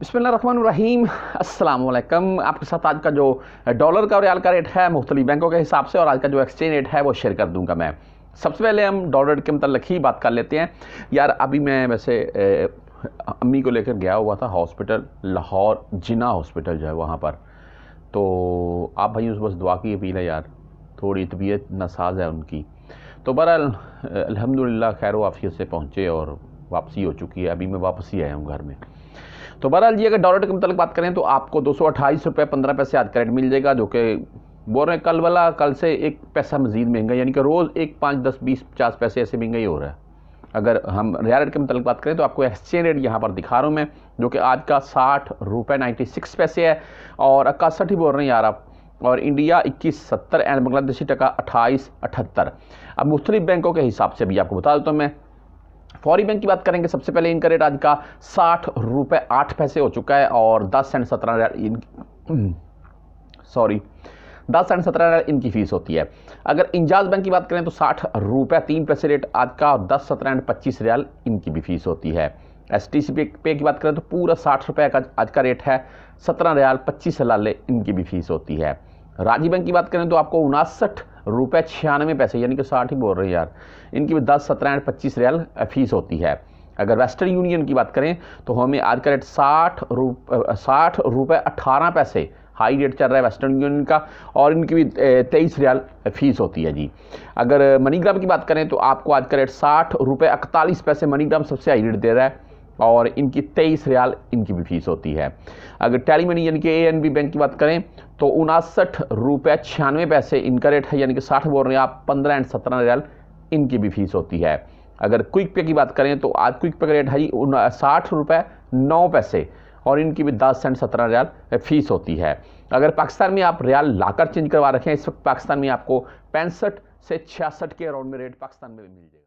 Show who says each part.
Speaker 1: बसमीम अल्लाम आपके साथ आज का जो डॉलर का और रियाल का रेट है मुख्तलि बैंकों के हिसाब से और आज का जो एक्सचेंज रेट है वो शेयर कर दूंगा मैं सबसे पहले हम डॉलर के मतलब ही बात कर लेते हैं यार अभी मैं वैसे अम्मी को लेकर गया हुआ था हॉस्पिटल लाहौर जिना हॉस्पिटल जो है वहाँ पर तो आप भाई उस बस दुआ की अपील है यार थोड़ी तबीयत नसाज है उनकी तो बहरहाल अलहमदिल्ला खैर वाफियत से पहुँचे और वापसी हो चुकी है अभी मैं वापसी आया हूँ घर में तो बहरहाल जी अगर डॉलर के मतलब बात करें तो आपको दो सौ अट्ठाईस रुपये पंद्रह पैसे आज करेंट मिल जाएगा जो कि बोल रहे हैं कल वाला कल से एक पैसा मजीद महंगा यानी कि रोज़ एक पाँच दस बीस पचास पैसे ऐसे महंगा ही हो रहा है अगर हम रियल रेट के मतलब बात करें तो आपको एक्सचेंज रेट यहाँ पर दिखा रहा हूँ मैं जो कि आज का साठ रुपये नाइन्टी सिक्स पैसे है और इक्सठ ही बोल रहे हैं यार आप और इंडिया इक्कीस सत्तर एंड बांग्लादेशी टका अट्ठाईस अठहत्तर अब मुख्तलिफ बैंकों के हिसाब से भी आपको बता देता हूँ मैं फौरी बैंक की बात करेंगे सबसे पहले इनका रेट आज का साठ रुपये आठ पैसे हो चुका है और दस सेंट सत्रह सॉरी दस एंड सत्रह हज़ार इनकी फीस होती है अगर इंजाज बैंक की बात करें तो साठ रुपये तीन पैसे रेट आज का और दस सत्रह एंड पच्चीस रियाल इनकी भी फीस होती है एस टी सी पे, पे की बात करें तो पूरा साठ रुपये का आज का रेट है सत्रह रियाल पच्चीस हलाले इनकी भी फीस होती है राजीव बैंक की बात करें तो आपको उनासठ रुपये छियानवे पैसे यानी कि साठ ही बोल रहे हैं यार इनकी भी दस सत्रह एंड पच्चीस रियल फीस होती है अगर वेस्टर्न यूनियन की बात करें तो हमें आज का रेट साठ रुप साठ रुपये अठारह पैसे हाई रेट चल रहा है वेस्टर्न यूनियन का और इनकी भी तेईस रियाल फीस होती है जी अगर मनीग्राम की बात करें तो आपको आज का रेट साठ रुपये इकतालीस पैसे मनीग्राम सबसे हाई रेट दे रहा है और इनकी तेईस रियाल इनकी भी फीस होती है अगर टैली मनी यानी कि ए एन बी बैंक की बात करें तो उनासठ रुपये छियानवे पैसे इनका रेट है यानी कि साठ बोल रहे हैं आप पंद्रह एंड सत्रह रियाल इनकी भी फीस होती है अगर क्विक पे की बात करें तो आज क्विक पे का रेट है जी साठ रुपये नौ पैसे और इनकी भी दस एंड सत्रह रियाल फीस होती है अगर पाकिस्तान में आप रियाल लाकर चेंज करवा रखें इस वक्त पाकिस्तान में आपको पैंसठ से छियासठ के अराउंड में रेट पाकिस्तान में भी मिल जाएगा